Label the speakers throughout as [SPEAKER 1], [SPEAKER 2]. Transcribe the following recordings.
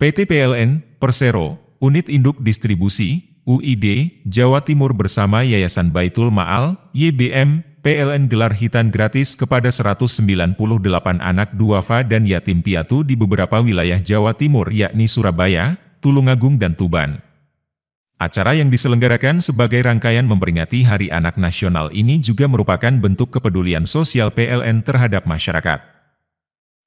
[SPEAKER 1] PT PLN, Persero, Unit Induk Distribusi, UID, Jawa Timur bersama Yayasan Baitul Ma'al, YBM, PLN gelar hitan gratis kepada 198 anak duafa dan yatim piatu di beberapa wilayah Jawa Timur yakni Surabaya, Tulungagung dan Tuban. Acara yang diselenggarakan sebagai rangkaian memperingati Hari Anak Nasional ini juga merupakan bentuk kepedulian sosial PLN terhadap masyarakat.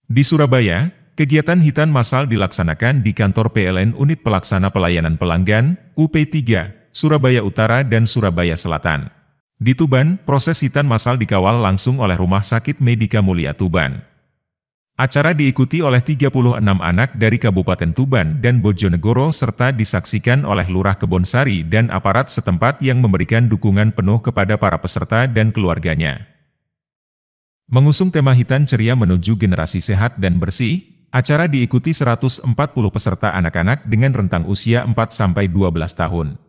[SPEAKER 1] Di Surabaya, Kegiatan hitan masal dilaksanakan di kantor PLN Unit Pelaksana Pelayanan Pelanggan, UP3, Surabaya Utara dan Surabaya Selatan. Di Tuban, proses hitan masal dikawal langsung oleh Rumah Sakit Medika Mulia Tuban. Acara diikuti oleh 36 anak dari Kabupaten Tuban dan Bojonegoro serta disaksikan oleh Lurah Kebonsari dan aparat setempat yang memberikan dukungan penuh kepada para peserta dan keluarganya. Mengusung tema hitan ceria menuju generasi sehat dan bersih, Acara diikuti 140 peserta anak-anak dengan rentang usia 4-12 tahun.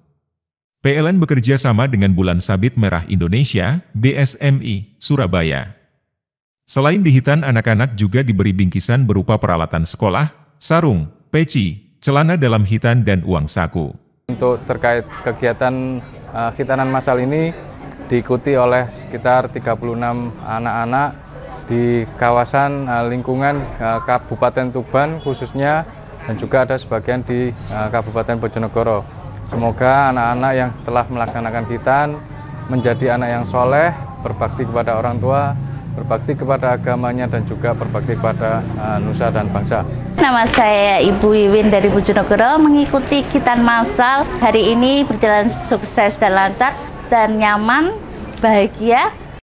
[SPEAKER 1] PLN bekerja sama dengan Bulan Sabit Merah Indonesia, BSMI, Surabaya. Selain dihitan, anak-anak juga diberi bingkisan berupa peralatan sekolah, sarung, peci, celana dalam hitan, dan uang saku.
[SPEAKER 2] Untuk terkait kegiatan uh, hitanan masal ini diikuti oleh sekitar 36 anak-anak di kawasan eh, lingkungan eh, Kabupaten Tuban khususnya dan juga ada sebagian di eh, Kabupaten Bojonegoro. Semoga anak-anak yang telah melaksanakan kitan menjadi anak yang soleh, berbakti kepada orang tua, berbakti kepada agamanya dan juga berbakti kepada nusa dan bangsa. Nama saya Ibu Iwin dari Bojonegoro mengikuti kitan masal. Hari ini berjalan sukses dan lancar dan nyaman, bahagia